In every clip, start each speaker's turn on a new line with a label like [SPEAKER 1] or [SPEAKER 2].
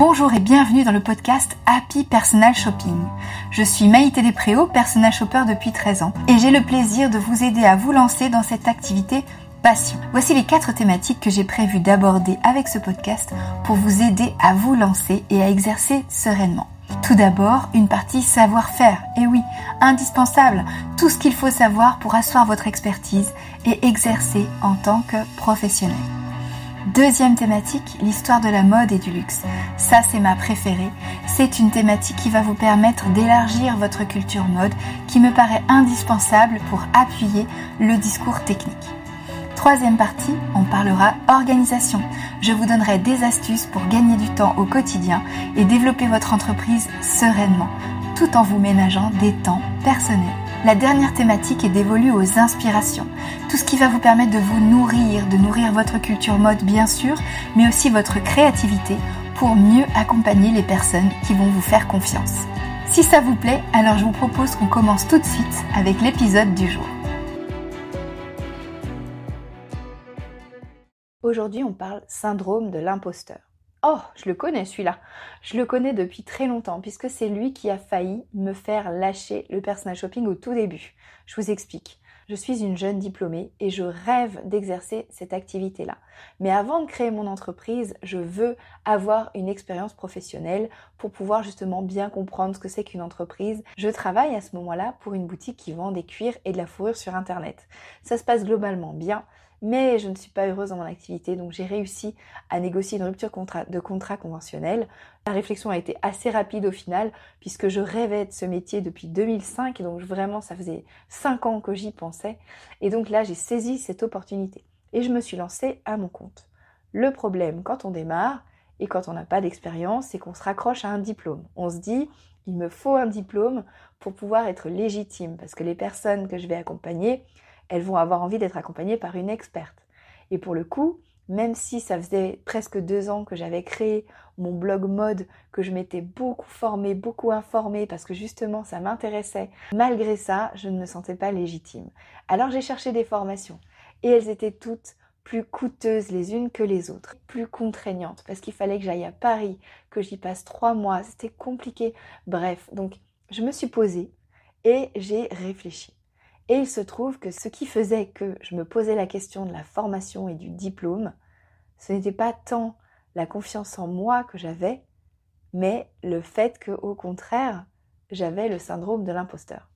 [SPEAKER 1] Bonjour et bienvenue dans le podcast Happy Personal Shopping. Je suis Maïté Despréaux, personal shopper depuis 13 ans et j'ai le plaisir de vous aider à vous lancer dans cette activité passion. Voici les quatre thématiques que j'ai prévu d'aborder avec ce podcast pour vous aider à vous lancer et à exercer sereinement. Tout d'abord, une partie savoir-faire. Et oui, indispensable, tout ce qu'il faut savoir pour asseoir votre expertise et exercer en tant que professionnel. Deuxième thématique, l'histoire de la mode et du luxe. Ça, c'est ma préférée. C'est une thématique qui va vous permettre d'élargir votre culture mode, qui me paraît indispensable pour appuyer le discours technique. Troisième partie, on parlera organisation. Je vous donnerai des astuces pour gagner du temps au quotidien et développer votre entreprise sereinement, tout en vous ménageant des temps personnels. La dernière thématique est dévolue aux inspirations, tout ce qui va vous permettre de vous nourrir, de nourrir votre culture mode bien sûr, mais aussi votre créativité pour mieux accompagner les personnes qui vont vous faire confiance. Si ça vous plaît, alors je vous propose qu'on commence tout de suite avec l'épisode du jour. Aujourd'hui, on parle syndrome de l'imposteur. Oh, je le connais celui-là. Je le connais depuis très longtemps puisque c'est lui qui a failli me faire lâcher le personal shopping au tout début. Je vous explique. Je suis une jeune diplômée et je rêve d'exercer cette activité-là. Mais avant de créer mon entreprise, je veux avoir une expérience professionnelle pour pouvoir justement bien comprendre ce que c'est qu'une entreprise. Je travaille à ce moment-là pour une boutique qui vend des cuirs et de la fourrure sur Internet. Ça se passe globalement bien, mais je ne suis pas heureuse dans mon activité, donc j'ai réussi à négocier une rupture de contrat conventionnel. La réflexion a été assez rapide au final, puisque je rêvais de ce métier depuis 2005, donc vraiment ça faisait 5 ans que j'y pensais, et donc là j'ai saisi cette opportunité, et je me suis lancée à mon compte. Le problème quand on démarre, et quand on n'a pas d'expérience, c'est qu'on se raccroche à un diplôme. On se dit, il me faut un diplôme pour pouvoir être légitime, parce que les personnes que je vais accompagner, elles vont avoir envie d'être accompagnées par une experte. Et pour le coup, même si ça faisait presque deux ans que j'avais créé mon blog mode, que je m'étais beaucoup formée, beaucoup informée, parce que justement ça m'intéressait, malgré ça, je ne me sentais pas légitime. Alors j'ai cherché des formations, et elles étaient toutes plus coûteuses les unes que les autres, plus contraignantes, parce qu'il fallait que j'aille à Paris, que j'y passe trois mois, c'était compliqué. Bref, donc je me suis posée et j'ai réfléchi. Et il se trouve que ce qui faisait que je me posais la question de la formation et du diplôme, ce n'était pas tant la confiance en moi que j'avais, mais le fait que, au contraire, j'avais le syndrome de l'imposteur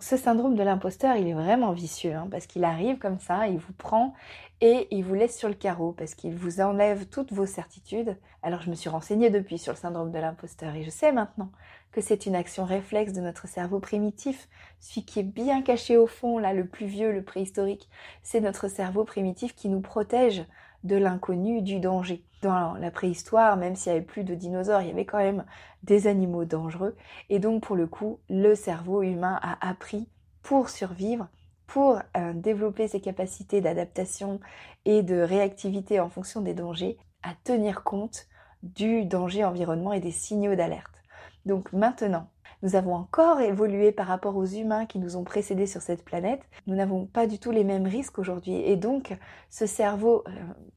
[SPEAKER 1] ce syndrome de l'imposteur, il est vraiment vicieux, hein, parce qu'il arrive comme ça, il vous prend et il vous laisse sur le carreau, parce qu'il vous enlève toutes vos certitudes. Alors je me suis renseignée depuis sur le syndrome de l'imposteur, et je sais maintenant que c'est une action réflexe de notre cerveau primitif, celui qui est bien caché au fond, là, le plus vieux, le préhistorique. C'est notre cerveau primitif qui nous protège de l'inconnu, du danger. Dans la préhistoire, même s'il n'y avait plus de dinosaures, il y avait quand même des animaux dangereux. Et donc, pour le coup, le cerveau humain a appris pour survivre, pour euh, développer ses capacités d'adaptation et de réactivité en fonction des dangers, à tenir compte du danger environnement et des signaux d'alerte. Donc maintenant, nous avons encore évolué par rapport aux humains qui nous ont précédés sur cette planète. Nous n'avons pas du tout les mêmes risques aujourd'hui. Et donc, ce cerveau euh,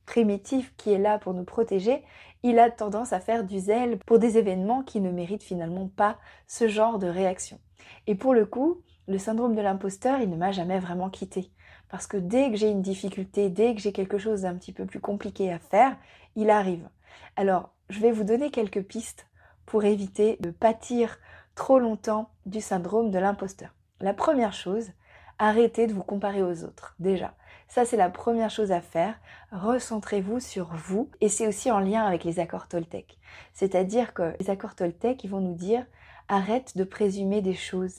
[SPEAKER 1] primitif qui est là pour nous protéger, il a tendance à faire du zèle pour des événements qui ne méritent finalement pas ce genre de réaction. Et pour le coup, le syndrome de l'imposteur, il ne m'a jamais vraiment quitté. Parce que dès que j'ai une difficulté, dès que j'ai quelque chose d'un petit peu plus compliqué à faire, il arrive. Alors, je vais vous donner quelques pistes pour éviter de pâtir trop longtemps du syndrome de l'imposteur. La première chose, arrêtez de vous comparer aux autres, déjà. Ça, c'est la première chose à faire. Recentrez-vous sur vous. Et c'est aussi en lien avec les accords Toltec. C'est-à-dire que les accords Toltec, ils vont nous dire arrête de présumer des choses.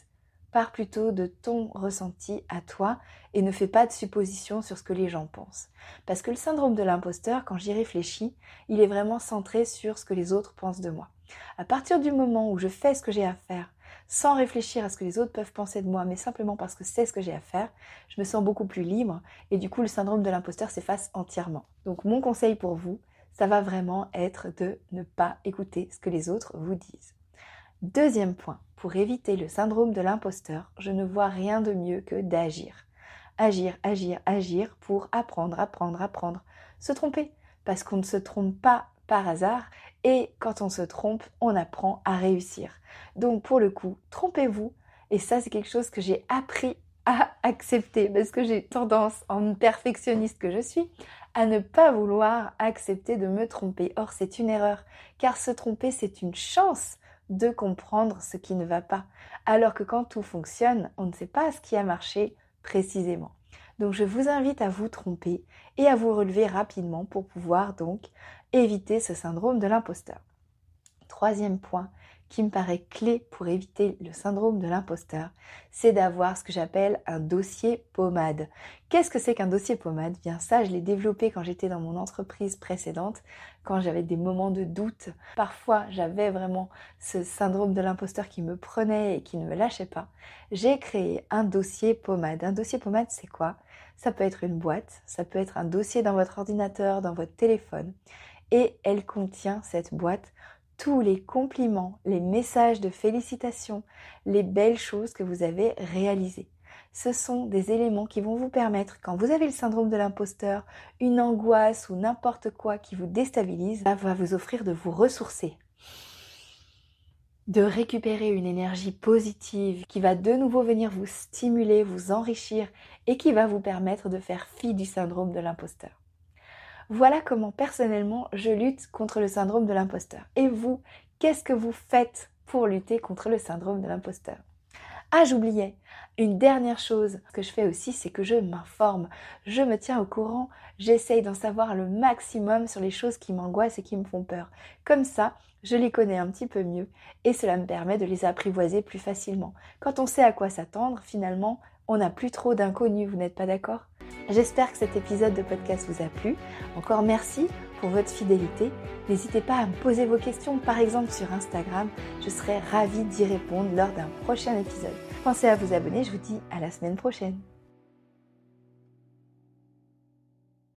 [SPEAKER 1] Pars plutôt de ton ressenti à toi et ne fais pas de suppositions sur ce que les gens pensent. Parce que le syndrome de l'imposteur, quand j'y réfléchis, il est vraiment centré sur ce que les autres pensent de moi. À partir du moment où je fais ce que j'ai à faire, sans réfléchir à ce que les autres peuvent penser de moi, mais simplement parce que c'est ce que j'ai à faire, je me sens beaucoup plus libre et du coup le syndrome de l'imposteur s'efface entièrement. Donc mon conseil pour vous, ça va vraiment être de ne pas écouter ce que les autres vous disent. Deuxième point, pour éviter le syndrome de l'imposteur, je ne vois rien de mieux que d'agir. Agir, agir, agir pour apprendre, apprendre, apprendre. Se tromper, parce qu'on ne se trompe pas par hasard et quand on se trompe, on apprend à réussir. Donc pour le coup, trompez-vous et ça c'est quelque chose que j'ai appris à accepter parce que j'ai tendance, en perfectionniste que je suis, à ne pas vouloir accepter de me tromper. Or c'est une erreur car se tromper c'est une chance de comprendre ce qui ne va pas. Alors que quand tout fonctionne, on ne sait pas ce qui a marché précisément. Donc je vous invite à vous tromper et à vous relever rapidement pour pouvoir donc éviter ce syndrome de l'imposteur. Troisième point, qui me paraît clé pour éviter le syndrome de l'imposteur, c'est d'avoir ce que j'appelle un dossier pommade. Qu'est-ce que c'est qu'un dossier pommade Bien ça, je l'ai développé quand j'étais dans mon entreprise précédente, quand j'avais des moments de doute. Parfois, j'avais vraiment ce syndrome de l'imposteur qui me prenait et qui ne me lâchait pas. J'ai créé un dossier pommade. Un dossier pommade, c'est quoi Ça peut être une boîte, ça peut être un dossier dans votre ordinateur, dans votre téléphone. Et elle contient cette boîte tous les compliments, les messages de félicitations, les belles choses que vous avez réalisées. Ce sont des éléments qui vont vous permettre, quand vous avez le syndrome de l'imposteur, une angoisse ou n'importe quoi qui vous déstabilise, ça va vous offrir de vous ressourcer, de récupérer une énergie positive qui va de nouveau venir vous stimuler, vous enrichir et qui va vous permettre de faire fi du syndrome de l'imposteur. Voilà comment personnellement je lutte contre le syndrome de l'imposteur. Et vous, qu'est-ce que vous faites pour lutter contre le syndrome de l'imposteur ah, j'oubliais. Une dernière chose que je fais aussi, c'est que je m'informe. Je me tiens au courant. J'essaye d'en savoir le maximum sur les choses qui m'angoissent et qui me font peur. Comme ça, je les connais un petit peu mieux et cela me permet de les apprivoiser plus facilement. Quand on sait à quoi s'attendre, finalement, on n'a plus trop d'inconnus, vous n'êtes pas d'accord J'espère que cet épisode de podcast vous a plu. Encore merci pour votre fidélité. N'hésitez pas à me poser vos questions, par exemple sur Instagram. Je serai ravie d'y répondre lors d'un prochain épisode. Pensez à vous abonner, je vous dis à la semaine prochaine.